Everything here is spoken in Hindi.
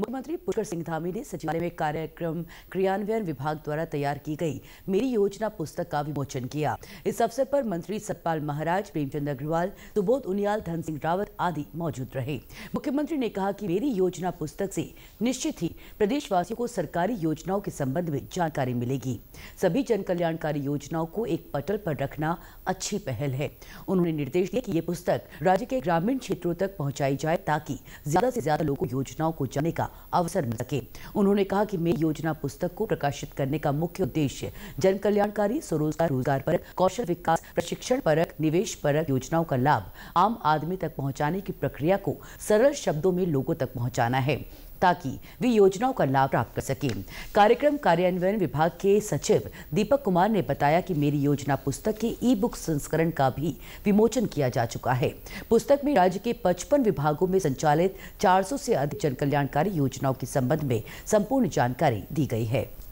मुख्यमंत्री पुष्कर सिंह धामी ने सचिवालय में कार्यक्रम क्रियान्वयन विभाग द्वारा तैयार की गई मेरी योजना पुस्तक का विमोचन किया इस अवसर पर मंत्री सतपाल महाराज प्रेमचंद अग्रवाल सुबोध उनियाल धन सिंह रावत आदि मौजूद रहे मुख्यमंत्री ने कहा कि मेरी योजना पुस्तक से निश्चित ही प्रदेशवासियों को सरकारी योजनाओं के संबंध में जानकारी मिलेगी सभी जन कल्याणकारी योजनाओं को एक पटल पर रखना अच्छी पहल है उन्होंने निर्देश दिए कि ये पुस्तक राज्य के ग्रामीण क्षेत्रों तक पहुंचाई जाए ताकि ज्यादा से ज्यादा लोगों योजनाओं को जाने का का अवसर मिल सके उन्होंने कहा कि मेरी योजना पुस्तक को प्रकाशित करने का मुख्य उद्देश्य जन कल्याणकारी स्वरोजगार रोजगार पर कौशल विकास प्रशिक्षण परक निवेश परक योजनाओं का लाभ आम आदमी तक पहुंचाने की प्रक्रिया को सरल शब्दों में लोगों तक पहुंचाना है ताकि वे योजनाओं का लाभ प्राप्त कर सके कार्यक्रम कार्यान्वयन विभाग के सचिव दीपक कुमार ने बताया कि मेरी योजना पुस्तक के ई बुक संस्करण का भी विमोचन किया जा चुका है पुस्तक में राज्य के पचपन विभागों में संचालित 400 से अधिक जनकल्याणकारी योजनाओं के संबंध में संपूर्ण जानकारी दी गई है